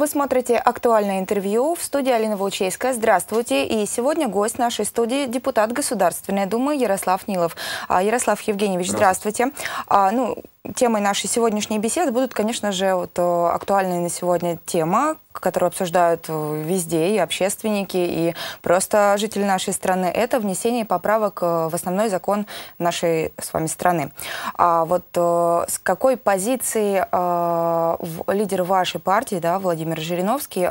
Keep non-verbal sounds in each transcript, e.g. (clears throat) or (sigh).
Вы смотрите «Актуальное интервью» в студии Алина Волчейская. Здравствуйте. И сегодня гость нашей студии – депутат Государственной Думы Ярослав Нилов. А, Ярослав Евгеньевич, здравствуйте. здравствуйте. А, ну, темой нашей сегодняшней беседы будут, конечно же, вот э, актуальные на сегодня тема, которую обсуждают э, везде, и общественники, и просто жители нашей страны, это внесение поправок э, в основной закон нашей с вами страны. А вот с какой позиции лидер вашей партии, да, Владимир Жириновский,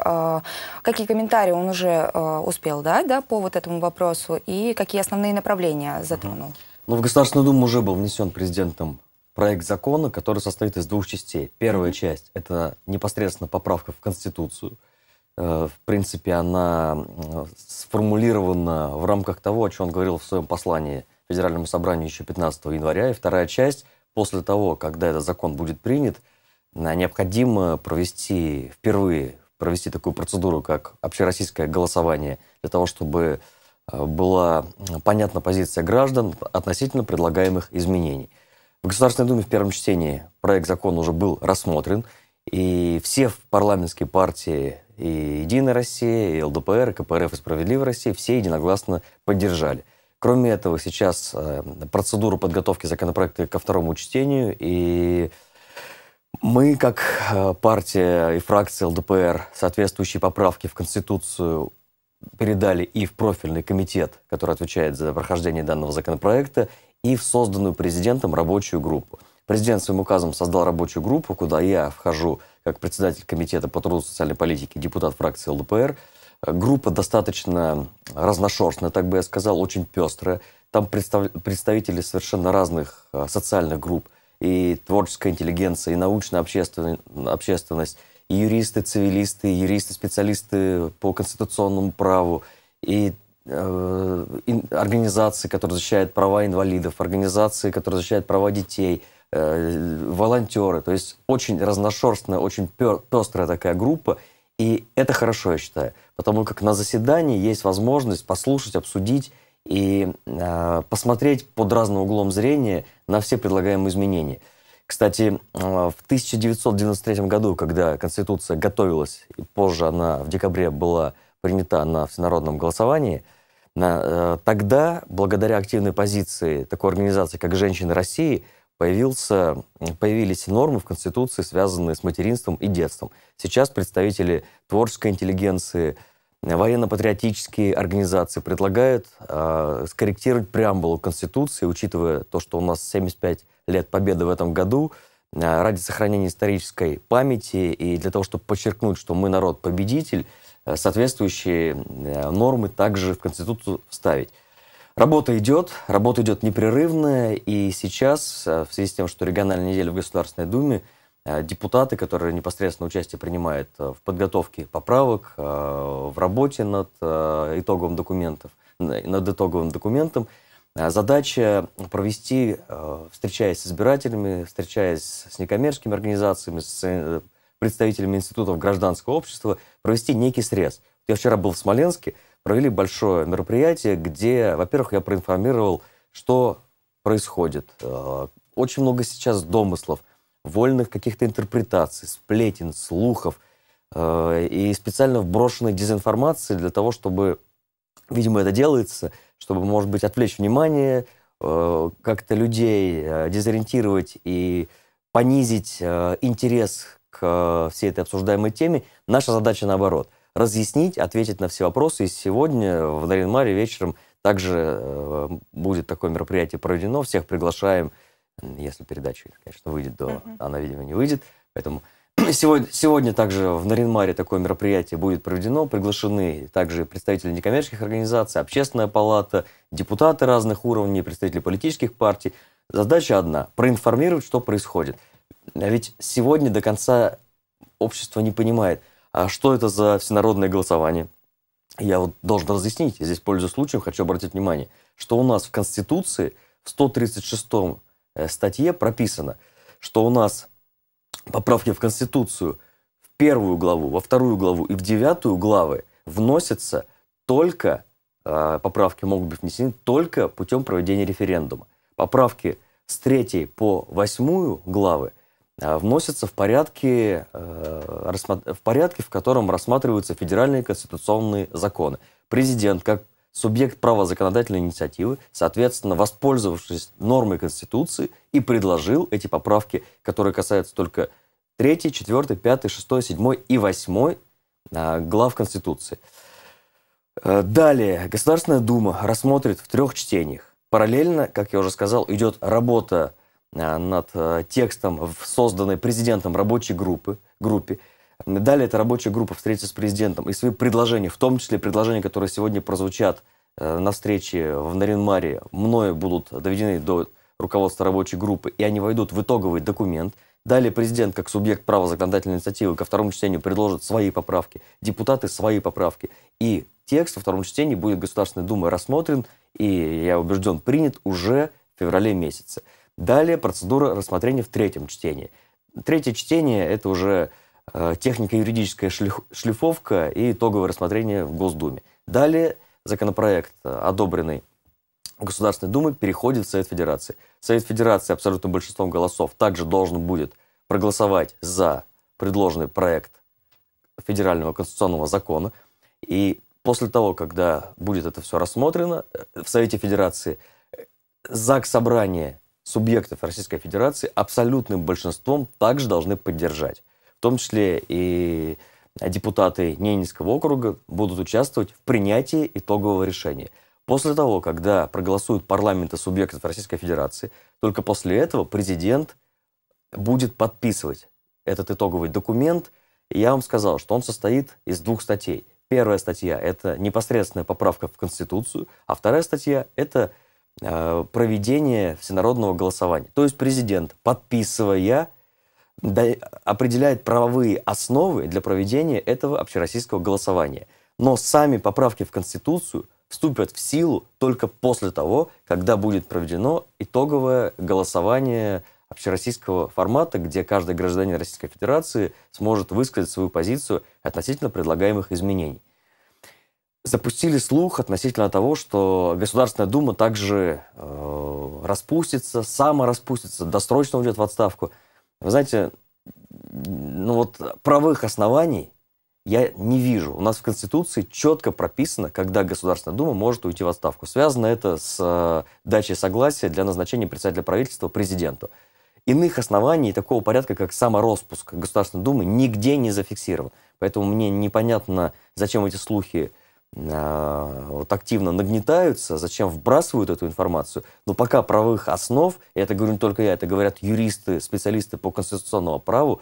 какие комментарии он уже успел дать да, по вот этому вопросу, и какие основные направления затронул? Ну, в Государственную Думу уже был внесен президентом проект закона, который состоит из двух частей. Первая mm-hmm. часть – это непосредственно поправка в Конституцию. Э, в принципе, она э, сформулирована в рамках того, о чем он говорил в своем послании Федеральному собранию еще 15 января. И вторая часть – после того, когда этот закон будет принят, э, необходимо провести впервые провести такую процедуру, как общероссийское голосование, для того, чтобы была понятна позиция граждан относительно предлагаемых изменений. В Государственной Думе в первом чтении проект закона уже был рассмотрен, и все парламентские партии, и «Единая Россия», и ЛДПР, и КПРФ, и «Справедливая Россия» все единогласно поддержали. Кроме этого, сейчас э, процедура подготовки законопроекта ко второму чтению, и мы, как э, партия и фракция ЛДПР, соответствующие поправки в Конституцию передали и в профильный комитет, который отвечает за прохождение данного законопроекта, и в созданную президентом рабочую группу. Президент своим указом создал рабочую группу, куда я вхожу как председатель комитета по труду, социальной политике, депутат фракции ЛДПР. Э, группа достаточно разношерстная, так бы я сказал, очень пестрая. Там представ... представители совершенно разных э, социальных групп и творческая интеллигенция, и научная общественность, общественность и юристы, цивилисты, юристы, специалисты по конституционному праву, и Э, организации, которые защищают права инвалидов, организации, которые защищают права детей, э, волонтеры. То есть очень разношерстная, очень пестрая такая группа. И это хорошо, я считаю, потому как на заседании есть возможность послушать, обсудить и э, посмотреть под разным углом зрения на все предлагаемые изменения. Кстати, в 1993 году, когда Конституция готовилась, и позже она в декабре была принята на всенародном голосовании, э, тогда, благодаря активной позиции такой организации, как «Женщины России», появился, появились нормы в Конституции, связанные с материнством и детством. Сейчас представители творческой интеллигенции, военно-патриотические организации предлагают э, скорректировать преамбулу Конституции, учитывая то, что у нас 75 лет победы в этом году, э, ради сохранения исторической памяти и для того, чтобы подчеркнуть, что мы народ-победитель, Э, соответствующие э, нормы также в Конституцию вставить. Работа идет, работа идет непрерывная, и сейчас, э, в связи с тем, что региональная неделя в Государственной Думе, депутаты, которые непосредственно участие принимают в подготовке поправок, в работе над итоговым документом, над итоговым документом, задача провести, встречаясь с избирателями, встречаясь с некоммерческими организациями, с представителями институтов гражданского общества провести некий срез. Я вчера был в Смоленске, провели большое мероприятие, где, во-первых, я проинформировал, что происходит. Э, очень много сейчас домыслов, вольных каких-то интерпретаций, сплетен, слухов э, и специально вброшенной дезинформации для того, чтобы, видимо, это делается, чтобы, может быть, отвлечь внимание э, как-то людей, дезориентировать и понизить интерес к э, всей этой обсуждаемой теме. Наша задача, наоборот, разъяснить, ответить на все вопросы. И сегодня в Наринмаре вечером также э, будет такое мероприятие проведено. Всех приглашаем, если передача, конечно, выйдет до... Mm-hmm. Она, видимо, не выйдет. Поэтому (clears throat) сегодня, сегодня также в Наринмаре такое мероприятие будет проведено. Приглашены также представители некоммерческих организаций, общественная палата, депутаты разных уровней, представители политических партий. Задача одна – проинформировать, что происходит – а ведь сегодня до конца общество не понимает, а что это за всенародное голосование. Я вот должен разъяснить, здесь пользуюсь случаем, хочу обратить внимание, что у нас в Конституции в 136 э, статье прописано, что у нас поправки в Конституцию в первую главу, во вторую главу и в девятую главы вносятся только, а, поправки могут быть внесены только путем проведения референдума. Поправки с третьей по восьмую главы Э, вносятся в порядке, э, в порядке, в котором рассматриваются федеральные конституционные законы. Президент, как субъект права законодательной инициативы, соответственно, воспользовавшись нормой Конституции, и предложил эти поправки, которые касаются только 3, 4, 5, 6, 7 и 8 э, глав Конституции. Далее, Государственная Дума рассмотрит в трех чтениях. Параллельно, как я уже сказал, идет работа Э, над э, текстом созданной президентом рабочей группы, группе. Далее эта рабочая группа встретится с президентом и свои предложения, в том числе предложения, которые сегодня прозвучат э, на встрече в Наринмаре, мною будут доведены до руководства рабочей группы, и они войдут в итоговый документ. Далее президент, как субъект права законодательной инициативы, ко второму чтению предложит свои поправки, депутаты свои поправки. И текст во втором чтении будет Государственной Думой рассмотрен и, я убежден, принят уже в феврале месяце. Далее процедура рассмотрения в третьем чтении. Третье чтение – это уже э, техника юридическая шлифовка и итоговое рассмотрение в Госдуме. Далее законопроект, э, одобренный Государственной Думой, переходит в Совет Федерации. Совет Федерации абсолютным большинством голосов также должен будет проголосовать за предложенный проект федерального конституционного закона. И после того, когда будет это все рассмотрено э, в Совете Федерации, ЗАГС Собрание субъектов Российской Федерации абсолютным большинством также должны поддержать. В том числе и депутаты Ненецкого округа будут участвовать в принятии итогового решения. После того, когда проголосуют парламенты субъектов Российской Федерации, только после этого президент будет подписывать этот итоговый документ. И я вам сказал, что он состоит из двух статей. Первая статья – это непосредственная поправка в Конституцию, а вторая статья – это Э, проведение всенародного голосования. То есть президент, подписывая, определяет правовые основы для проведения этого общероссийского голосования. Но сами поправки в Конституцию вступят в силу только после того, когда будет проведено итоговое голосование общероссийского формата, где каждый гражданин Российской Федерации сможет высказать свою позицию относительно предлагаемых изменений запустили слух относительно того, что Государственная Дума также э, распустится, сама распустится, досрочно уйдет в отставку. Вы знаете, ну вот правых оснований я не вижу. У нас в Конституции четко прописано, когда Государственная Дума может уйти в отставку. Связано это с э, дачей согласия для назначения председателя правительства президенту. Иных оснований такого порядка, как самороспуск Государственной Думы, нигде не зафиксирован. Поэтому мне непонятно, зачем эти слухи а, вот активно нагнетаются, зачем вбрасывают эту информацию. Но пока правовых основ, и это говорю не только я, это говорят юристы, специалисты по конституционному праву,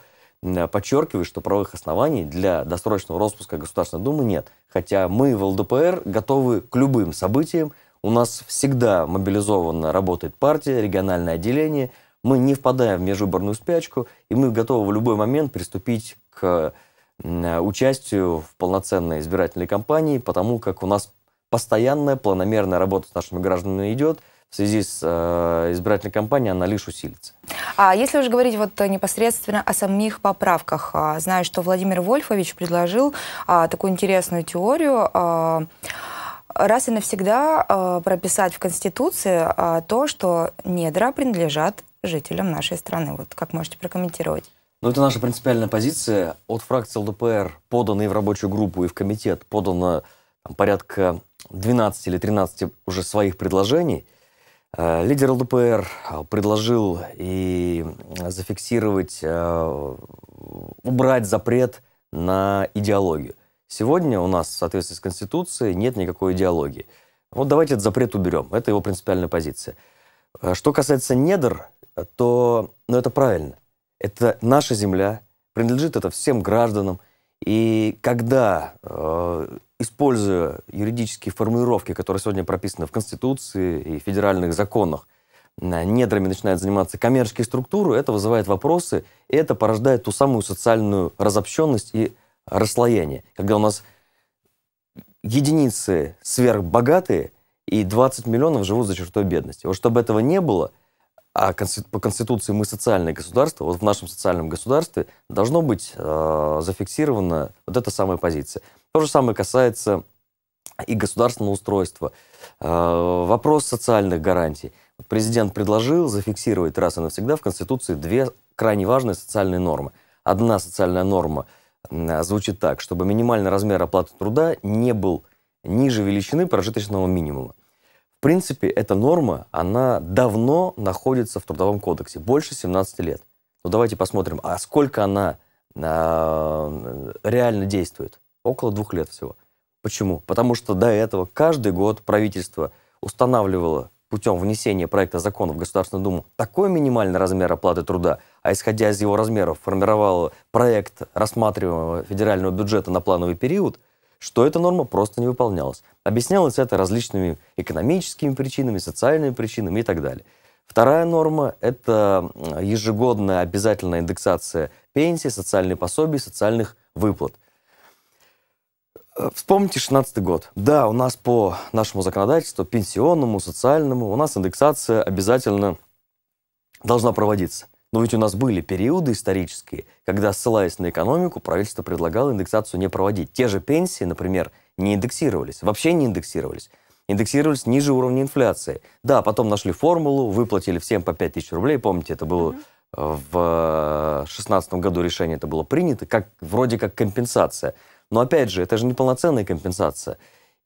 подчеркивают, что правовых оснований для досрочного распуска Государственной Думы нет. Хотя мы в ЛДПР готовы к любым событиям. У нас всегда мобилизованно работает партия, региональное отделение. Мы не впадаем в межвыборную спячку, и мы готовы в любой момент приступить к Э, участию в полноценной избирательной кампании, потому как у нас постоянная планомерная работа с нашими гражданами идет, в связи с э, избирательной кампанией она лишь усилится. А если уже говорить вот э, непосредственно о самих поправках, а, знаю, что Владимир Вольфович предложил а, такую интересную теорию. А, раз и навсегда а, прописать в Конституции а, то, что недра принадлежат жителям нашей страны. Вот как можете прокомментировать? Ну, это наша принципиальная позиция. От фракции ЛДПР подано и в рабочую группу, и в комитет подано там, порядка 12 или 13 уже своих предложений. Э, лидер ЛДПР э, предложил и зафиксировать, э, убрать запрет на идеологию. Сегодня у нас, в соответствии с Конституцией, нет никакой идеологии. Вот давайте этот запрет уберем. Это его принципиальная позиция. Что касается недр, то ну, это правильно. Это наша земля, принадлежит это всем гражданам. И когда, э, используя юридические формулировки, которые сегодня прописаны в Конституции и федеральных законах, э, недрами начинают заниматься коммерческие структуры, это вызывает вопросы, и это порождает ту самую социальную разобщенность и расслоение. Когда у нас единицы сверхбогатые и 20 миллионов живут за чертой бедности. Вот чтобы этого не было, а по Конституции мы социальное государство, вот в нашем социальном государстве должно быть э, зафиксирована вот эта самая позиция. То же самое касается и государственного устройства. Э, вопрос социальных гарантий. Президент предложил зафиксировать раз и навсегда в Конституции две крайне важные социальные нормы. Одна социальная норма э, звучит так, чтобы минимальный размер оплаты труда не был ниже величины прожиточного минимума. В принципе, эта норма, она давно находится в Трудовом кодексе, больше 17 лет. Но ну, давайте посмотрим, а сколько она э, реально действует? Около двух лет всего. Почему? Потому что до этого каждый год правительство устанавливало путем внесения проекта закона в Государственную Думу такой минимальный размер оплаты труда, а исходя из его размеров формировал проект рассматриваемого федерального бюджета на плановый период – что эта норма просто не выполнялась. Объяснялось это различными экономическими причинами, социальными причинами и так далее. Вторая норма – это ежегодная обязательная индексация пенсий, социальных пособий, социальных выплат. Вспомните 16 год. Да, у нас по нашему законодательству, пенсионному, социальному, у нас индексация обязательно должна проводиться. Но ведь у нас были периоды исторические, когда, ссылаясь на экономику, правительство предлагало индексацию не проводить. Те же пенсии, например, не индексировались, вообще не индексировались. Индексировались ниже уровня инфляции. Да, потом нашли формулу, выплатили всем по 5 тысяч рублей. Помните, это было э, в 2016 э, году решение это было принято, как, вроде как компенсация. Но опять же, это же неполноценная компенсация.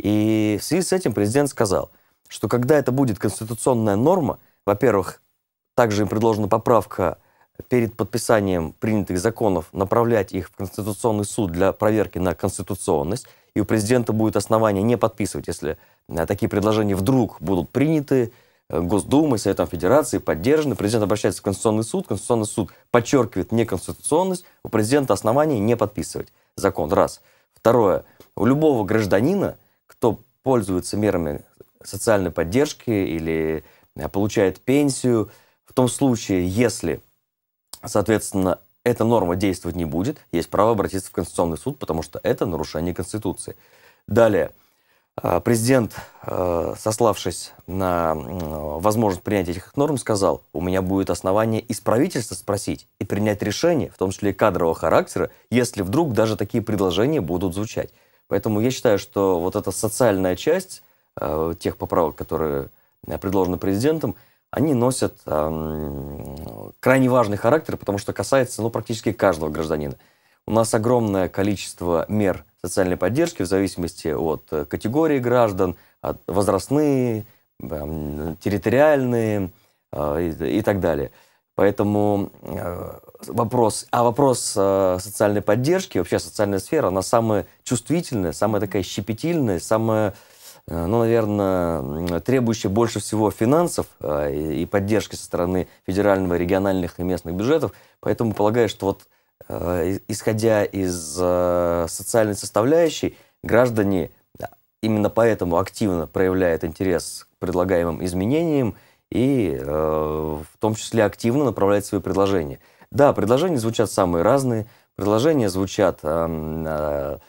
И в связи с этим президент сказал, что когда это будет конституционная норма, во-первых, также им предложена поправка перед подписанием принятых законов направлять их в Конституционный суд для проверки на конституционность. И у президента будет основание не подписывать, если э, такие предложения вдруг будут приняты э, Госдумой, Советом Федерации, поддержаны. Президент обращается в Конституционный суд. Конституционный суд подчеркивает неконституционность. У президента оснований не подписывать закон. Раз. Второе. У любого гражданина, кто пользуется мерами социальной поддержки или э, получает пенсию, в том случае, если, соответственно, эта норма действовать не будет, есть право обратиться в Конституционный суд, потому что это нарушение Конституции. Далее, а, президент, а, сославшись на возможность принятия этих норм, сказал, у меня будет основание из правительства спросить и принять решение, в том числе и кадрового характера, если вдруг даже такие предложения будут звучать. Поэтому я считаю, что вот эта социальная часть а, тех поправок, которые предложены президентом, они носят эм, крайне важный характер, потому что касается ну, практически каждого гражданина. У нас огромное количество мер социальной поддержки в зависимости от э, категории граждан, от возрастные, эм, территориальные э, и, и так далее. Поэтому э, вопрос, а вопрос э, социальной поддержки, вообще социальная сфера, она самая чувствительная, самая такая щепетильная, самая Э, ну, наверное, требующие больше всего финансов э, и поддержки со стороны федерального, региональных и местных бюджетов. Поэтому полагаю, что вот э, исходя из социальной составляющей, граждане именно поэтому активно проявляют интерес к предлагаемым изменениям и в том числе активно направляют свои предложения. Да, предложения звучат самые разные, предложения звучат эм,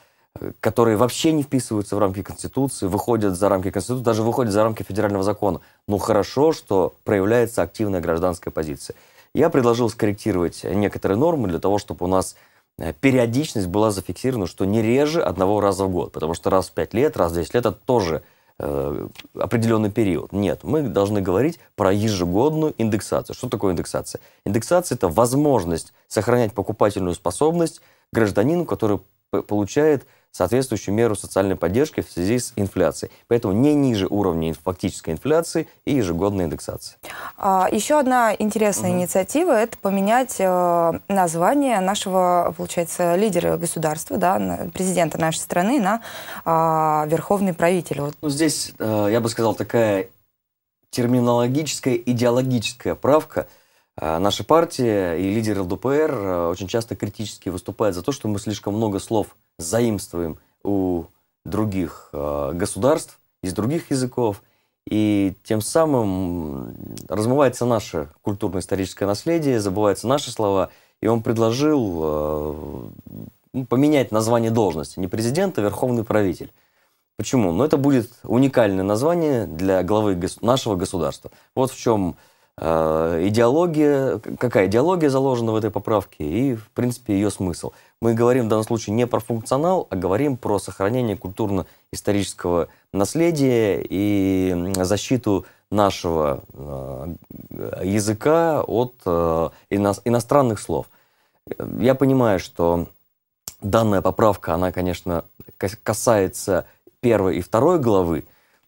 которые вообще не вписываются в рамки Конституции, выходят за рамки Конституции, даже выходят за рамки федерального закона. Но ну, хорошо, что проявляется активная гражданская позиция. Я предложил скорректировать некоторые нормы для того, чтобы у нас э, периодичность была зафиксирована, что не реже одного раза в год, потому что раз в пять лет, раз в 10 лет это тоже э, определенный период. Нет, мы должны говорить про ежегодную индексацию. Что такое индексация? Индексация – это возможность сохранять покупательную способность гражданину, который получает соответствующую меру социальной поддержки в связи с инфляцией. Поэтому не ниже уровня фактической инфляции и ежегодной индексации. А, еще одна интересная угу. инициатива – это поменять э, название нашего, получается, лидера государства, да, президента нашей страны на а, верховный правитель. Вот. Ну, здесь, э, я бы сказал, такая терминологическая, идеологическая правка – а, наша партия и лидер ЛДПР а, очень часто критически выступают за то, что мы слишком много слов заимствуем у других а, государств, из других языков, и тем самым размывается наше культурно-историческое наследие, забываются наши слова, и он предложил ну, поменять название должности, не президент, а верховный правитель. Почему? Ну, это будет уникальное название для главы нашего государства. Вот в чем Э, идеология, какая идеология заложена в этой поправке и, в принципе, ее смысл. Мы говорим в данном случае не про функционал, а говорим про сохранение культурно-исторического наследия и защиту нашего э, языка от э, иностранных слов. Я понимаю, что данная поправка, она, конечно, касается первой и второй главы,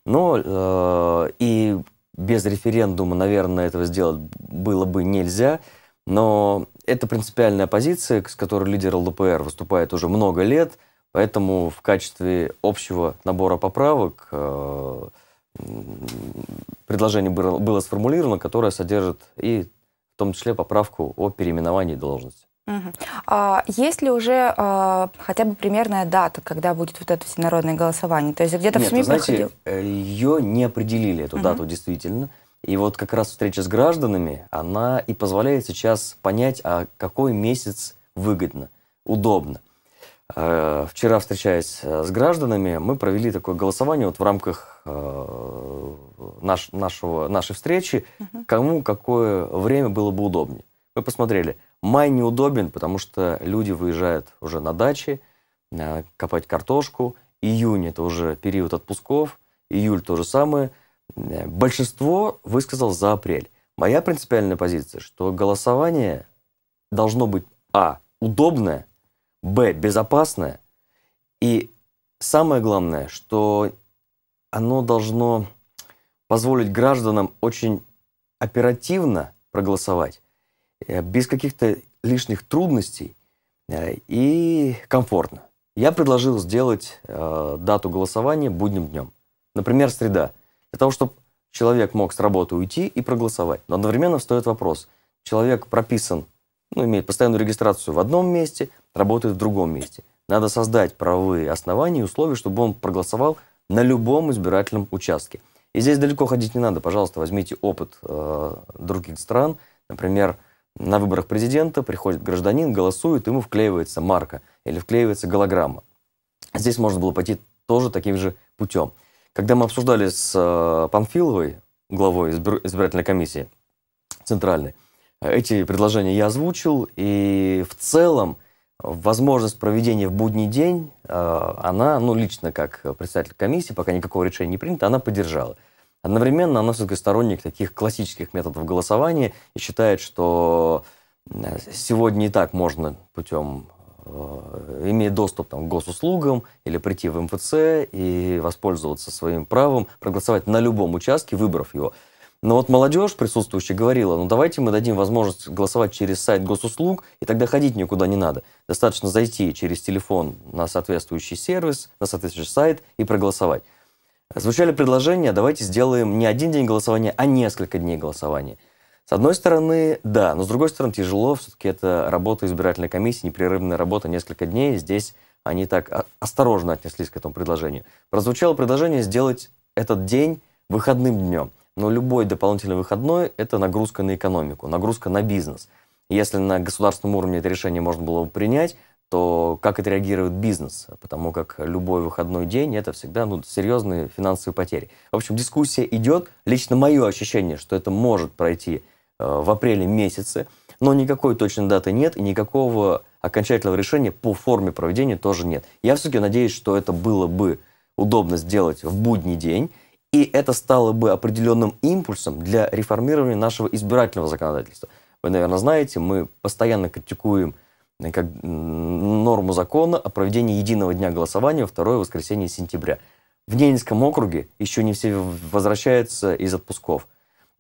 но э, и без референдума, наверное, этого сделать было бы нельзя. Но это принципиальная позиция, с которой лидер ЛДПР выступает уже много лет, поэтому в качестве общего набора поправок э, предложение было сформулировано, которое содержит и в том числе поправку о переименовании должности. Угу. А есть ли уже а, хотя бы примерная дата, когда будет вот это всенародное голосование? То есть где-то в СМИ знаете, э, ее не определили, эту угу. дату действительно. И вот как раз встреча с гражданами, она и позволяет сейчас понять, а какой месяц выгодно, удобно. Э, вчера, встречаясь э, с гражданами, мы провели такое голосование вот в рамках э, наш, нашего, нашей встречи, угу. кому какое время было бы удобнее. Мы посмотрели, Май неудобен, потому что люди выезжают уже на дачи, э, копать картошку. Июнь – это уже период отпусков. Июль – то же самое. Э, большинство высказал за апрель. Моя принципиальная позиция, что голосование должно быть а. удобное, б. безопасное, и самое главное, что оно должно позволить гражданам очень оперативно проголосовать Э, без каких-то лишних трудностей э, и комфортно. Я предложил сделать э, дату голосования будним днем. Например, среда. Для того, чтобы человек мог с работы уйти и проголосовать. Но одновременно встает вопрос. Человек прописан, ну, имеет постоянную регистрацию в одном месте, работает в другом месте. Надо создать правовые основания и условия, чтобы он проголосовал на любом избирательном участке. И здесь далеко ходить не надо. Пожалуйста, возьмите опыт э, других стран. Например, на выборах президента приходит гражданин, голосует, ему вклеивается марка или вклеивается голограмма. Здесь можно было пойти тоже таким же путем. Когда мы обсуждали с э, Панфиловой, главой избирательной комиссии центральной, эти предложения я озвучил, и в целом возможность проведения в будний день, э, она, ну, лично как представитель комиссии, пока никакого решения не принято, она поддержала. Одновременно она все-таки сторонник таких классических методов голосования и считает, что э, сегодня и так можно путем э, имея доступ там, к госуслугам или прийти в МФЦ и воспользоваться своим правом проголосовать на любом участке, выбрав его. Но вот молодежь присутствующая говорила, ну давайте мы дадим возможность голосовать через сайт госуслуг, и тогда ходить никуда не надо. Достаточно зайти через телефон на соответствующий сервис, на соответствующий сайт и проголосовать. Звучали предложения, давайте сделаем не один день голосования, а несколько дней голосования. С одной стороны, да, но с другой стороны, тяжело, все-таки это работа избирательной комиссии, непрерывная работа несколько дней, здесь они так а, осторожно отнеслись к этому предложению. Прозвучало предложение сделать этот день выходным днем, но любой дополнительный выходной – это нагрузка на экономику, нагрузка на бизнес. Если на государственном уровне это решение можно было бы принять, то как отреагирует бизнес, потому как любой выходной день это всегда ну, серьезные финансовые потери. В общем, дискуссия идет. Лично мое ощущение, что это может пройти э, в апреле месяце, но никакой точной даты нет и никакого окончательного решения по форме проведения тоже нет. Я все-таки надеюсь, что это было бы удобно сделать в будний день, и это стало бы определенным импульсом для реформирования нашего избирательного законодательства. Вы, наверное, знаете, мы постоянно критикуем как норму закона о проведении единого дня голосования во второе воскресенье сентября. В Ненецком округе еще не все возвращаются из отпусков.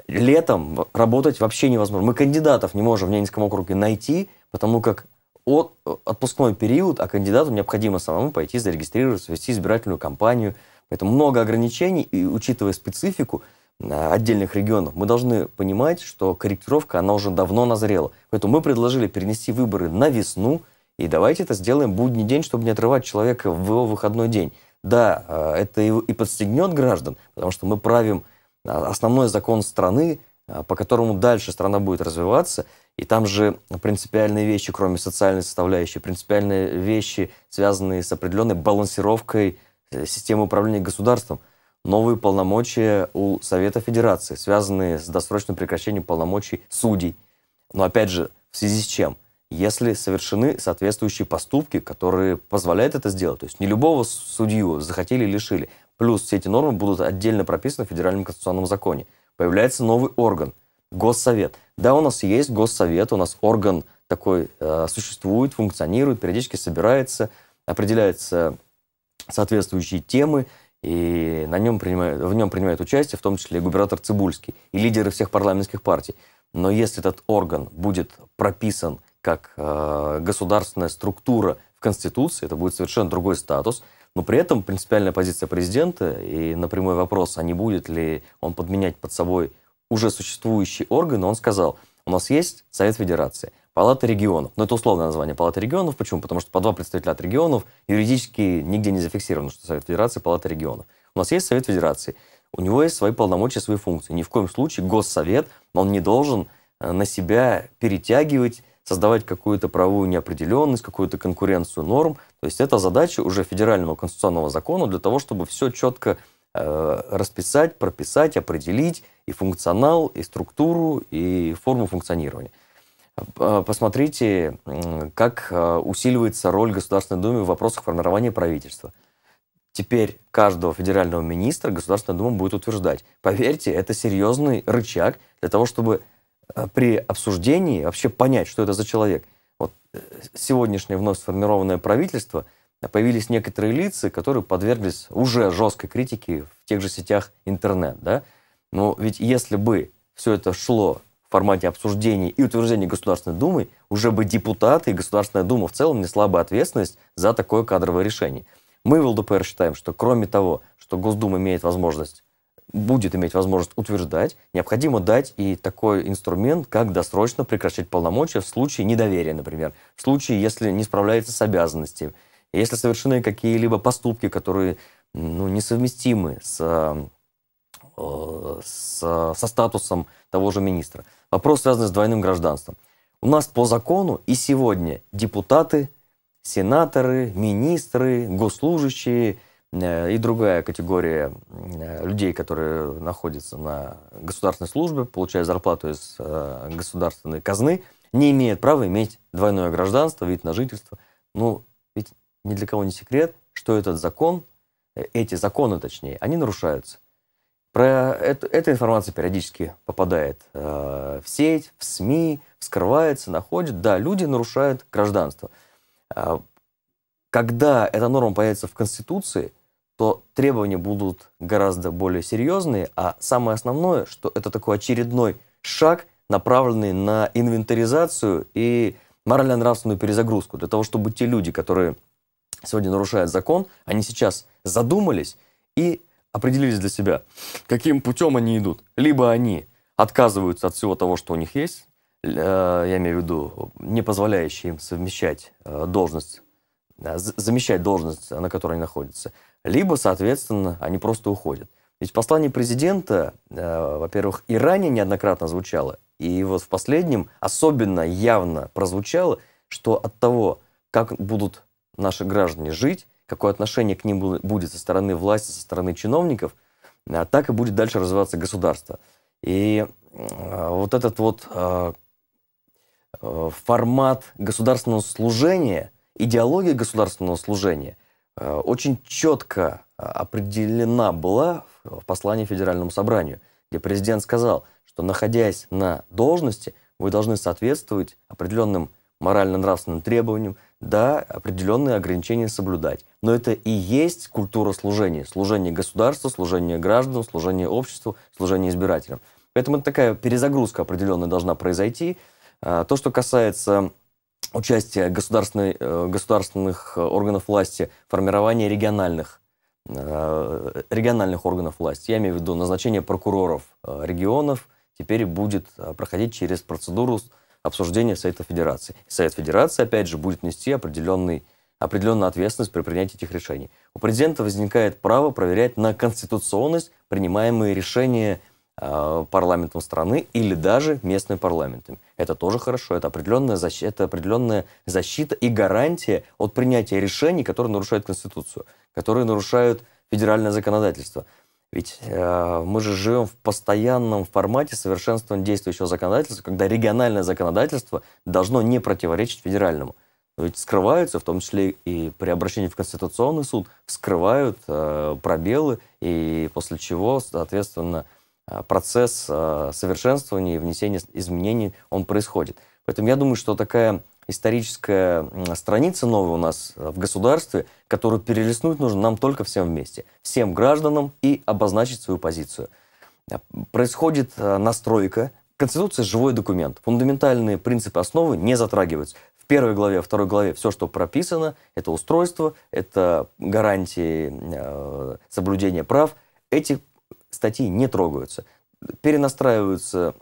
Летом работать вообще невозможно. Мы кандидатов не можем в Ненецком округе найти, потому как от, отпускной период, а кандидату необходимо самому пойти зарегистрироваться, вести избирательную кампанию. Поэтому много ограничений, и учитывая специфику, отдельных регионов, мы должны понимать, что корректировка, она уже давно назрела. Поэтому мы предложили перенести выборы на весну, и давайте это сделаем будний день, чтобы не отрывать человека в его выходной день. Да, э, это и подстегнет граждан, потому что мы правим э, основной закон страны, э, по которому дальше страна будет развиваться. И там же принципиальные вещи, кроме социальной составляющей, принципиальные вещи, связанные с определенной балансировкой системы управления государством – новые полномочия у Совета Федерации, связанные с досрочным прекращением полномочий судей. Но опять же, в связи с чем? Если совершены соответствующие поступки, которые позволяют это сделать, то есть не любого судью захотели и лишили, плюс все эти нормы будут отдельно прописаны в Федеральном конституционном законе. Появляется новый орган – Госсовет. Да, у нас есть Госсовет, у нас орган такой э, существует, функционирует, периодически собирается, определяются соответствующие темы – и на нем принимает в нем принимает участие в том числе и губернатор Цибульский, и лидеры всех парламентских партий. Но если этот орган будет прописан как э, государственная структура в Конституции, это будет совершенно другой статус, но при этом принципиальная позиция президента и на прямой вопрос, а не будет ли он подменять под собой уже существующий орган, он сказал, у нас есть Совет Федерации – Палата регионов. Но это условное название Палаты регионов. Почему? Потому что по два представителя от регионов юридически нигде не зафиксировано, что Совет Федерации – Палата регионов. У нас есть Совет Федерации. У него есть свои полномочия, свои функции. Ни в коем случае Госсовет, он не должен э, на себя перетягивать, создавать какую-то правовую неопределенность, какую-то конкуренцию норм. То есть это задача уже федерального конституционного закона для того, чтобы все четко э, расписать, прописать, определить и функционал, и структуру, и форму функционирования. Э, посмотрите, как э, усиливается роль Государственной Думы в вопросах формирования правительства. Теперь каждого федерального министра Государственная Дума будет утверждать. Поверьте, это серьезный рычаг для того, чтобы э, при обсуждении вообще понять, что это за человек. Вот сегодняшнее вновь сформированное правительство появились некоторые лица, которые подверглись уже жесткой критике в тех же сетях интернет, да. Но ведь если бы все это шло формате обсуждений и утверждений Государственной Думы, уже бы депутаты и Государственная Дума в целом несла бы ответственность за такое кадровое решение. Мы в ЛДПР считаем, что кроме того, что Госдума имеет возможность будет иметь возможность утверждать, необходимо дать и такой инструмент, как досрочно прекращать полномочия в случае недоверия, например, в случае, если не справляется с обязанностями, если совершены какие-либо поступки, которые ну, несовместимы с э, Э, с, со статусом того же министра. Вопрос связан с двойным гражданством. У нас по закону и сегодня депутаты, сенаторы, министры, госслужащие э, и другая категория э, людей, которые находятся на государственной службе, получая зарплату из государственной казны, не имеют права иметь двойное гражданство, вид на жительство. Ну, ведь ни для кого не секрет, что этот закон, эти законы точнее, они нарушаются. Про это эта информация периодически попадает э, в сеть, в СМИ, вскрывается, находит. Да, люди нарушают гражданство. Э, когда эта норма появится в Конституции, то требования будут гораздо более серьезные, а самое основное, что это такой очередной шаг, направленный на инвентаризацию и морально-нравственную перезагрузку, для того, чтобы те люди, которые сегодня нарушают закон, они сейчас задумались и определились для себя, каким путем они идут. Либо они отказываются от всего того, что у них есть, э, я имею в виду, не позволяющие им совмещать э, должность, э, замещать должность, на которой они находятся, либо, соответственно, они просто уходят. Ведь послание президента, во-первых, и ранее неоднократно звучало, и вот в последнем особенно явно прозвучало, что от того, как будут наши граждане жить, какое отношение к ним будет со стороны власти, со стороны чиновников, а так и будет дальше развиваться государство. И э, вот этот вот э, э, формат государственного служения, идеология государственного служения очень четко определена была в послании Федеральному собранию, где президент сказал, что находясь на должности, вы должны соответствовать определенным морально-нравственным требованиям, да, определенные ограничения соблюдать. Но это и есть культура служения. Служение государству, служение гражданам, служение обществу, служение избирателям. Поэтому такая перезагрузка определенная должна произойти. А, то, что касается участия э, государственных э, органов власти, формирования региональных э, региональных органов власти. Я имею в виду назначение прокуроров регионов теперь будет проходить через процедуру обсуждение Совета Федерации. И Совет Федерации, опять же, будет нести определенный, определенную ответственность при принятии этих решений. У президента возникает право проверять на конституционность принимаемые решения э, парламентом страны или даже местными парламентами. Это тоже хорошо, это определенная, защита, это определенная защита и гарантия от принятия решений, которые нарушают Конституцию, которые нарушают федеральное законодательство. Ведь э, мы же живем в постоянном формате совершенствования действующего законодательства, когда региональное законодательство должно не противоречить федеральному. ведь скрываются, в том числе и при обращении в Конституционный суд, скрывают э, пробелы, и после чего, соответственно, э, процесс э, совершенствования и внесения изменений, он происходит. Поэтому я думаю, что такая историческая страница новая у нас э, в государстве, которую перелистнуть нужно нам только всем вместе, всем гражданам и обозначить свою позицию. Э, происходит э, настройка. Конституция – живой документ. Фундаментальные принципы основы не затрагиваются. В первой главе, второй главе все, что прописано, это устройство, это гарантии соблюдения прав. Эти статьи не трогаются. Перенастраиваются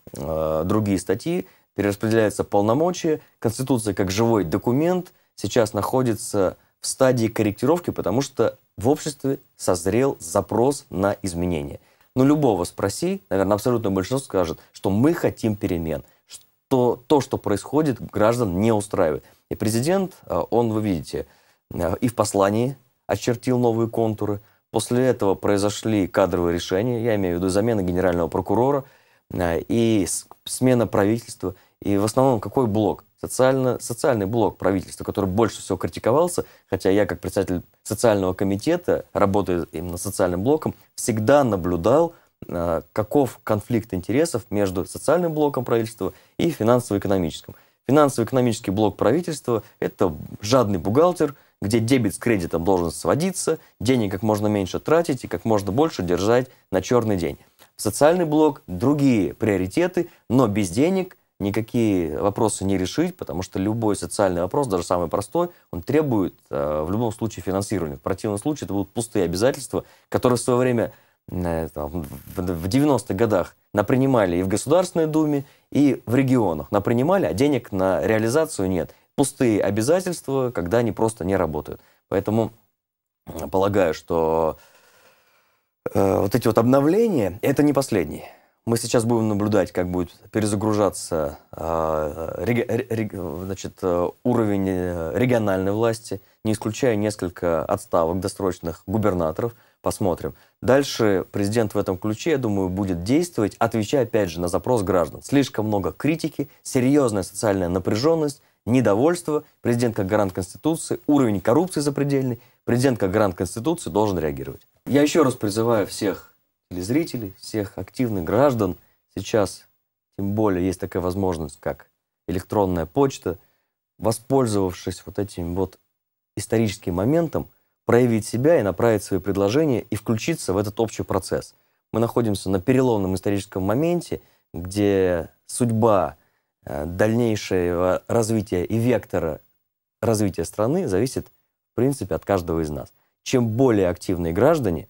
другие статьи, перераспределяются полномочия, Конституция как живой документ сейчас находится в стадии корректировки, потому что в обществе созрел запрос на изменения. Но любого спроси, наверное, абсолютно большинство скажет, что мы хотим перемен, что то, что происходит, граждан не устраивает. И президент, э, он, вы видите, э, и в послании очертил новые контуры, после этого произошли кадровые решения, я имею в виду замены генерального прокурора, э, и смена правительства. И в основном какой блок? Социально, социальный блок правительства, который больше всего критиковался, хотя я как представитель социального комитета, работая именно социальным блоком, всегда наблюдал, э, каков конфликт интересов между социальным блоком правительства и финансово-экономическим. Финансово-экономический блок правительства – это жадный бухгалтер, где дебет с кредитом должен сводиться, денег как можно меньше тратить и как можно больше держать на черный день. Социальный блок, другие приоритеты, но без денег никакие вопросы не решить, потому что любой социальный вопрос, даже самый простой, он требует э, в любом случае финансирования. В противном случае это будут пустые обязательства, которые в свое время э, там, в 90-х годах напринимали и в Государственной Думе, и в регионах. Напринимали, а денег на реализацию нет. Пустые обязательства, когда они просто не работают. Поэтому полагаю, что Э, вот эти вот обновления, это не последний. Мы сейчас будем наблюдать, как будет перезагружаться э, реги, реги, значит, э, уровень э, региональной власти, не исключая несколько отставок досрочных губернаторов. Посмотрим. Дальше президент в этом ключе, я думаю, будет действовать, отвечая, опять же, на запрос граждан. Слишком много критики, серьезная социальная напряженность, недовольство. Президент как гарант Конституции, уровень коррупции запредельный. Президент как гарант Конституции должен реагировать. Я еще раз призываю всех телезрителей, всех активных граждан. Сейчас, тем более, есть такая возможность, как электронная почта, воспользовавшись вот этим вот историческим моментом, проявить себя и направить свои предложения и включиться в этот общий процесс. Мы находимся на переломном историческом моменте, где судьба э, дальнейшего развития и вектора развития страны зависит, в принципе, от каждого из нас чем более активные граждане,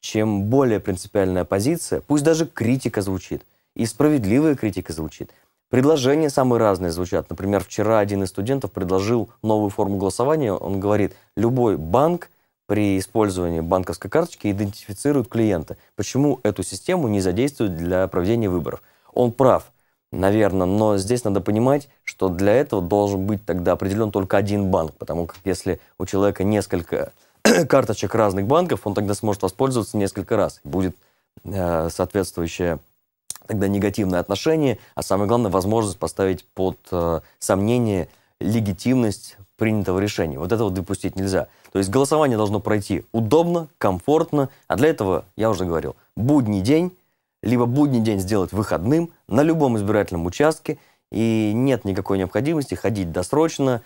чем более принципиальная позиция, пусть даже критика звучит, и справедливая критика звучит, Предложения самые разные звучат. Например, вчера один из студентов предложил новую форму голосования. Он говорит, любой банк при использовании банковской карточки идентифицирует клиента. Почему эту систему не задействуют для проведения выборов? Он прав, наверное, но здесь надо понимать, что для этого должен быть тогда определен только один банк, потому как если у человека несколько (clears throat) карточек разных банков, он тогда сможет воспользоваться несколько раз. Будет э, соответствующее тогда негативное отношение, а самое главное, возможность поставить под э, сомнение легитимность принятого решения. Вот этого допустить нельзя. То есть голосование должно пройти удобно, комфортно, а для этого, я уже говорил, будний день, либо будний день сделать выходным на любом избирательном участке, и нет никакой необходимости ходить досрочно,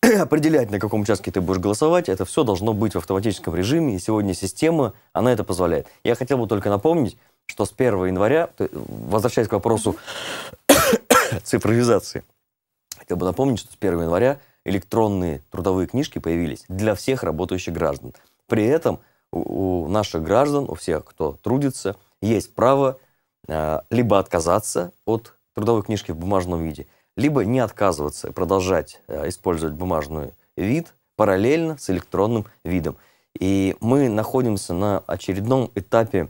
(clears throat) определять, на каком участке ты будешь голосовать, это все должно быть в автоматическом режиме, и сегодня система, она это позволяет. Я хотел бы только напомнить, что с 1 января, возвращаясь к вопросу (clears throat) цифровизации, хотел бы напомнить, что с 1 января электронные трудовые книжки появились для всех работающих граждан. При этом у, наших граждан, у всех, кто трудится, есть право а, либо отказаться от трудовой книжки в бумажном виде – либо не отказываться, продолжать э, использовать бумажный вид параллельно с электронным видом. И мы находимся на очередном этапе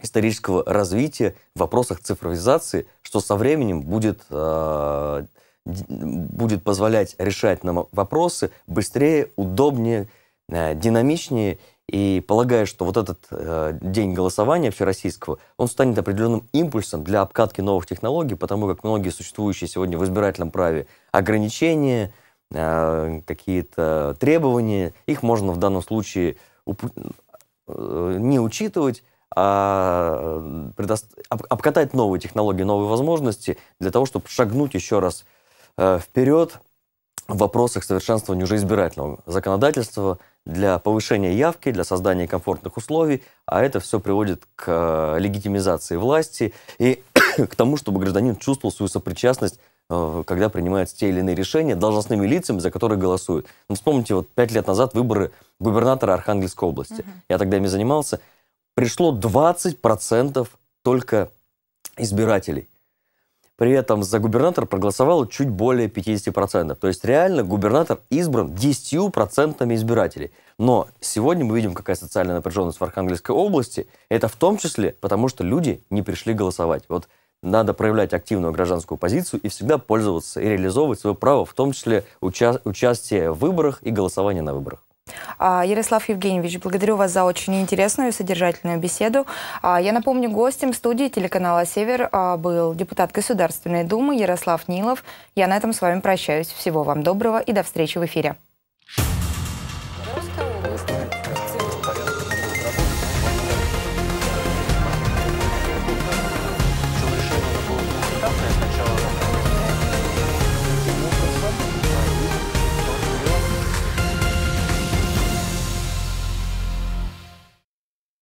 исторического развития в вопросах цифровизации, что со временем будет, э, будет позволять решать нам вопросы быстрее, удобнее, э, динамичнее и полагаю, что вот этот э, день голосования всероссийского, он станет определенным импульсом для обкатки новых технологий, потому как многие существующие сегодня в избирательном праве ограничения, э, какие-то требования, их можно в данном случае э, не учитывать, а э, предо... об... обкатать новые технологии, новые возможности для того, чтобы шагнуть еще раз э, вперед в вопросах совершенствования уже избирательного законодательства для повышения явки, для создания комфортных условий, а это все приводит к э, легитимизации власти и (clears throat) к тому, чтобы гражданин чувствовал свою сопричастность э, когда принимаются те или иные решения должностными лицами, за которые голосуют. Ну, вспомните, вот пять лет назад выборы губернатора Архангельской области. Угу. Я тогда ими занимался. Пришло 20% только избирателей. При этом за губернатора проголосовало чуть более 50%. То есть реально губернатор избран 10% избирателей. Но сегодня мы видим, какая социальная напряженность в Архангельской области. Это в том числе потому, что люди не пришли голосовать. Вот надо проявлять активную гражданскую позицию и всегда пользоваться и реализовывать свое право, в том числе уча- участие в выборах и голосование на выборах. А, Ярослав Евгеньевич, благодарю вас за очень интересную и содержательную беседу. А, я напомню, гостем студии телеканала «Север» а, был депутат Государственной Думы Ярослав Нилов. Я на этом с вами прощаюсь. Всего вам доброго и до встречи в эфире.